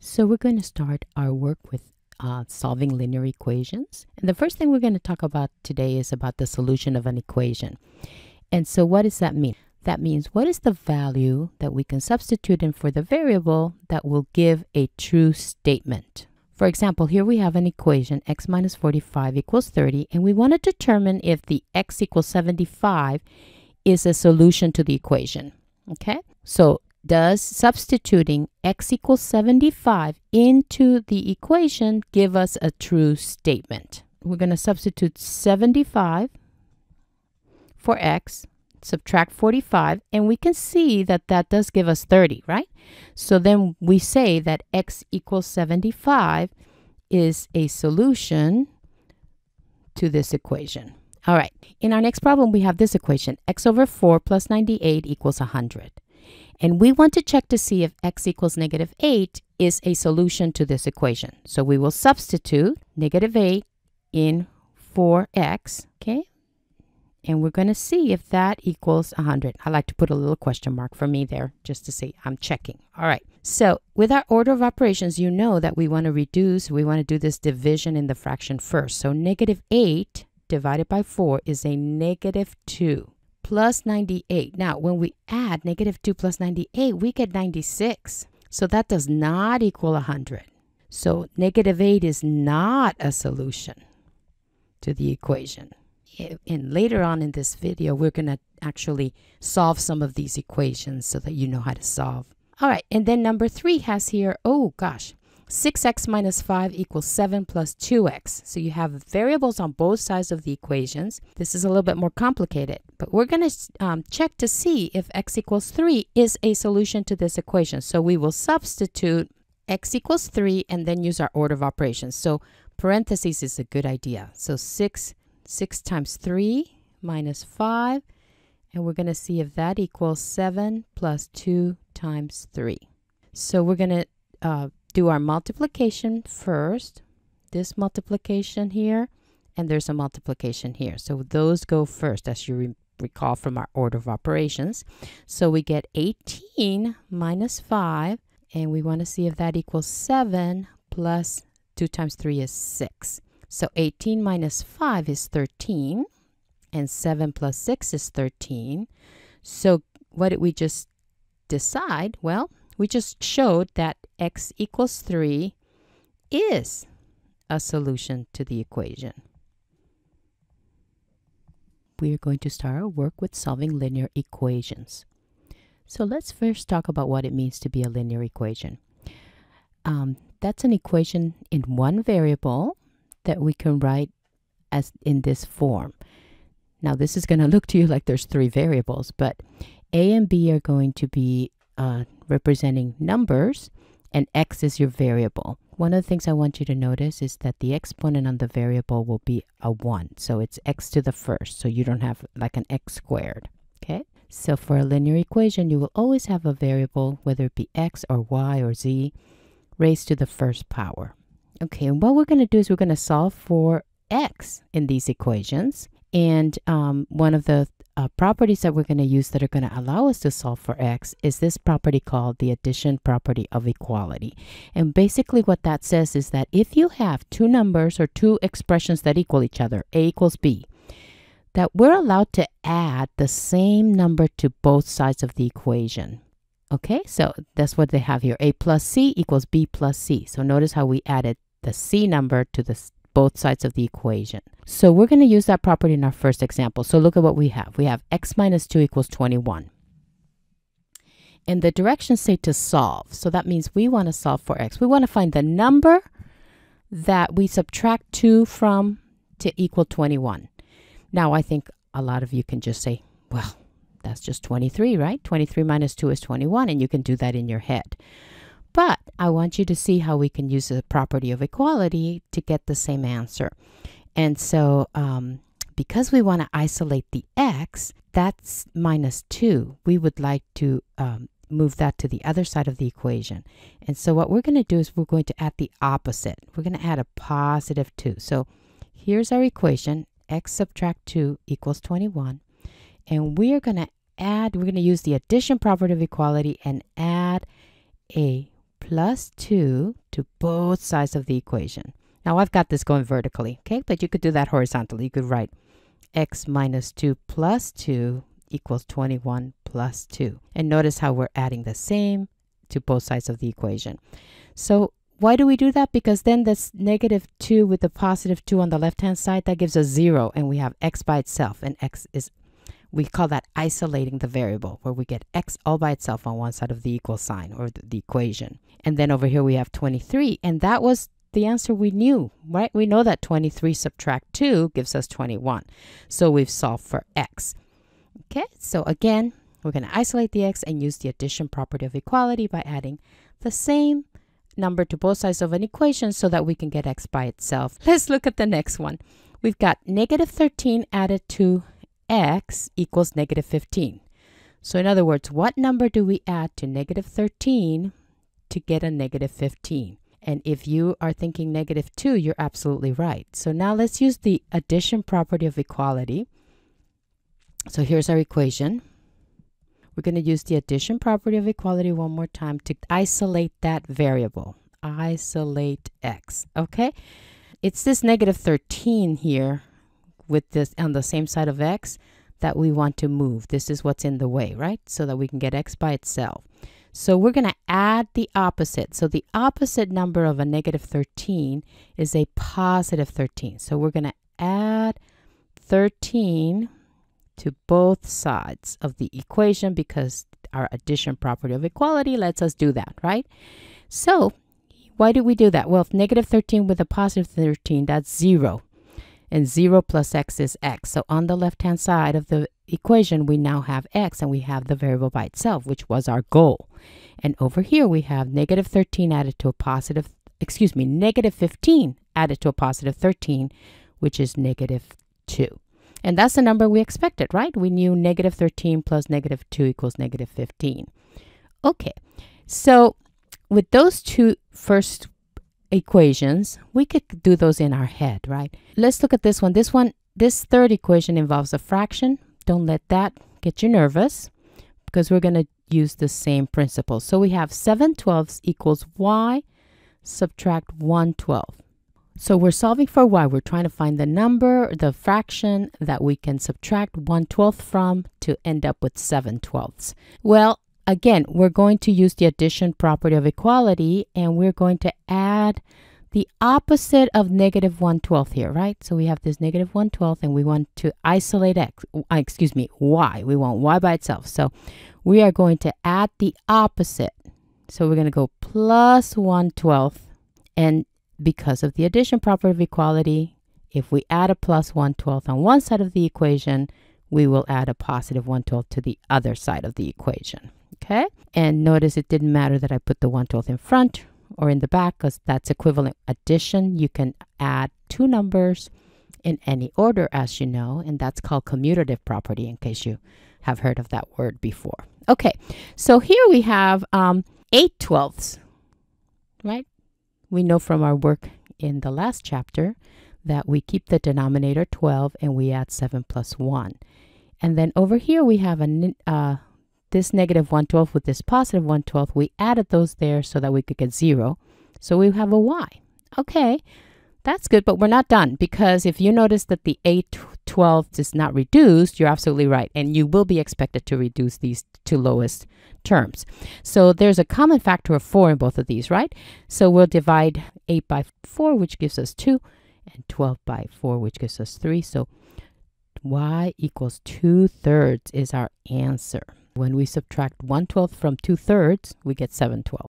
So we're going to start our work with uh, solving linear equations. And the first thing we're going to talk about today is about the solution of an equation. And so what does that mean? That means what is the value that we can substitute in for the variable that will give a true statement? For example, here we have an equation x minus 45 equals 30 and we want to determine if the x equals 75 is a solution to the equation. Okay, so does substituting x equals 75 into the equation give us a true statement? We're going to substitute 75 for x, subtract 45, and we can see that that does give us 30, right? So then we say that x equals 75 is a solution to this equation. All right, in our next problem, we have this equation, x over 4 plus 98 equals 100. And we want to check to see if x equals negative 8 is a solution to this equation. So we will substitute negative 8 in for x okay? And we're going to see if that equals 100. I like to put a little question mark for me there just to see. I'm checking. All right. So with our order of operations, you know that we want to reduce. We want to do this division in the fraction first. So negative 8 divided by 4 is a negative 2 plus 98. Now, when we add negative 2 plus 98, we get 96. So that does not equal 100. So negative 8 is not a solution to the equation. And later on in this video, we're going to actually solve some of these equations so that you know how to solve. All right, and then number three has here, oh gosh, 6x minus 5 equals 7 plus 2x. So you have variables on both sides of the equations. This is a little bit more complicated, but we're going to um, check to see if x equals 3 is a solution to this equation. So we will substitute x equals 3 and then use our order of operations. So parentheses is a good idea. So 6, 6 times 3 minus 5, and we're going to see if that equals 7 plus 2 times 3. So we're going to uh, do our multiplication first. This multiplication here, and there's a multiplication here. So those go first, as you re recall from our order of operations. So we get 18 minus 5, and we want to see if that equals 7 plus 2 times 3 is 6. So 18 minus 5 is 13, and 7 plus 6 is 13. So what did we just decide? Well, we just showed that x equals 3 is a solution to the equation. We are going to start our work with solving linear equations. So let's first talk about what it means to be a linear equation. Um, that's an equation in one variable that we can write as in this form. Now this is going to look to you like there's three variables, but a and b are going to be uh, representing numbers, and x is your variable. One of the things I want you to notice is that the exponent on the variable will be a 1. So it's x to the first, so you don't have like an x squared. Okay? So for a linear equation, you will always have a variable, whether it be x or y or z, raised to the first power. Okay, and what we're going to do is we're going to solve for x in these equations. And um, one of the uh, properties that we're going to use that are going to allow us to solve for x is this property called the addition property of equality. And basically what that says is that if you have two numbers or two expressions that equal each other, a equals b, that we're allowed to add the same number to both sides of the equation. Okay, so that's what they have here. A plus c equals b plus c. So notice how we added the c number to the both sides of the equation. So we're going to use that property in our first example. So look at what we have. We have x minus 2 equals 21. And the directions say to solve. So that means we want to solve for x. We want to find the number that we subtract 2 from to equal 21. Now I think a lot of you can just say, well, that's just 23, right? 23 minus 2 is 21, and you can do that in your head. But I want you to see how we can use the property of equality to get the same answer. And so um, because we want to isolate the x, that's minus 2. We would like to um, move that to the other side of the equation. And so what we're going to do is we're going to add the opposite. We're going to add a positive 2. So here's our equation, x subtract 2 equals 21. And we are going to add, we're going to use the addition property of equality and add a plus 2 to both sides of the equation. Now I've got this going vertically, okay? But you could do that horizontally. You could write x minus 2 plus 2 equals 21 plus 2. And notice how we're adding the same to both sides of the equation. So why do we do that? Because then this negative 2 with the positive 2 on the left-hand side, that gives us 0, and we have x by itself, and x is we call that isolating the variable where we get x all by itself on one side of the equal sign or the, the, equation. And then over here we have 23 and that was the answer we knew, right? We know that 23 subtract 2 gives us 21. So we've solved for x. Okay, so again, we're going to isolate the x and use the addition property of equality by adding the same number to both sides of an equation so that we can get x by itself. Let's look at the next one. We've got negative 13 added to x equals negative 15. So in other words, what number do we add to negative 13 to get a negative 15? And if you are thinking negative 2, you're absolutely right. So now let's use the addition property of equality. So here's our equation. We're going to use the addition property of equality one more time to isolate that variable. Isolate x, okay? It's this negative 13 here with this on the same side of x that we want to move. This is what's in the way, right? So that we can get x by itself. So we're going to add the opposite. So the opposite number of a negative 13 is a positive 13. So we're going to add 13 to both sides of the equation because our addition property of equality lets us do that, right? So why do we do that? Well, if negative 13 with a positive 13, that's 0 and 0 plus x is x. So on the left-hand side of the equation, we now have x and we have the variable by itself, which was our goal. And over here, we have negative 13 added to a positive, excuse me, negative 15 added to a positive 13, which is negative 2. And that's the number we expected, right? We knew negative 13 plus negative 2 equals negative 15. Okay, so with those two first equations, we could do those in our head, right? Let's look at this one. This one, this third equation involves a fraction. Don't let that get you nervous because we're going to use the same principle. So we have 7 twelfths equals y subtract 1 twelfth. So we're solving for y. We're trying to find the number, the fraction that we can subtract 1 12th from to end up with 7 twelfths. Well, Again, we're going to use the addition property of equality and we're going to add the opposite of negative 1 12th here, right? So we have this negative 1 12th and we want to isolate x, uh, excuse me, y. We want y by itself. So we are going to add the opposite. So we're going to go plus 1 12th. And because of the addition property of equality, if we add a plus 1 12th on one side of the equation, we will add a positive 1 12th to the other side of the equation. Okay. And notice it didn't matter that I put the one twelfth 12th in front or in the back because that's equivalent addition. You can add two numbers in any order, as you know, and that's called commutative property in case you have heard of that word before. Okay, so here we have um, 8 twelfths, right? We know from our work in the last chapter that we keep the denominator 12 and we add 7 plus 1. And then over here we have a, uh, this negative 1 1/12 with this positive 1 1/12, we added those there so that we could get 0. So we have a y. Okay, that's good, but we're not done because if you notice that the a 12 is not reduced, you're absolutely right, and you will be expected to reduce these to lowest terms. So there's a common factor of 4 in both of these, right? So we'll divide 8 by 4, which gives us 2, and 12 by 4, which gives us 3. So y equals 2 thirds is our answer. When we subtract 1 12th from 2 thirds, we get 7 12.